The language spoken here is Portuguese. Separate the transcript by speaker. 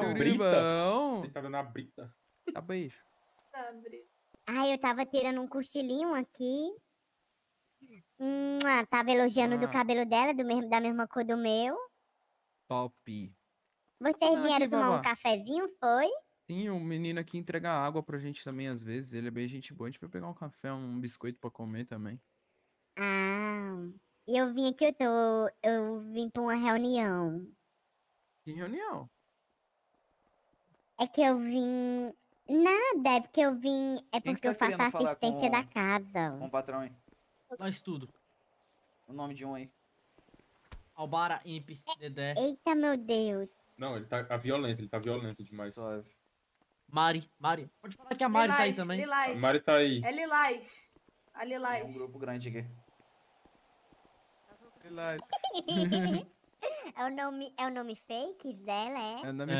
Speaker 1: na tá brita. Deitada na brita. Tá beijo. Tá brita.
Speaker 2: Ai, eu tava tirando um cochilinho aqui. Hum, ah, tava elogiando ah. do cabelo dela, do mesmo, da mesma cor do meu.
Speaker 1: Top.
Speaker 2: Vocês vieram aqui, tomar um cafezinho, foi?
Speaker 1: Sim, um menino aqui entrega água pra gente também às vezes. Ele é bem gente boa. A gente vai pegar um café, um biscoito pra comer também.
Speaker 2: Ah, eu vim aqui, eu tô. Eu vim pra uma reunião. Que reunião? É que eu vim. Nada, é porque eu vim. É porque tá eu faço a assistência com... da casa. Com o patrão aí. Nós tudo. O nome de um aí. Albara, Imp, Dedé. Eita, meu Deus. Não, ele tá, tá violento, ele tá violento demais. Suave. Mari, Mari. Pode falar
Speaker 1: que a é Mari Lilás, tá aí também. Lilás. A Mari tá aí. É
Speaker 2: Lilás. A Lilás. Tem um grupo
Speaker 1: grande aqui. Lilás.
Speaker 2: é, o nome, é o nome fake dela, é? É o nome é.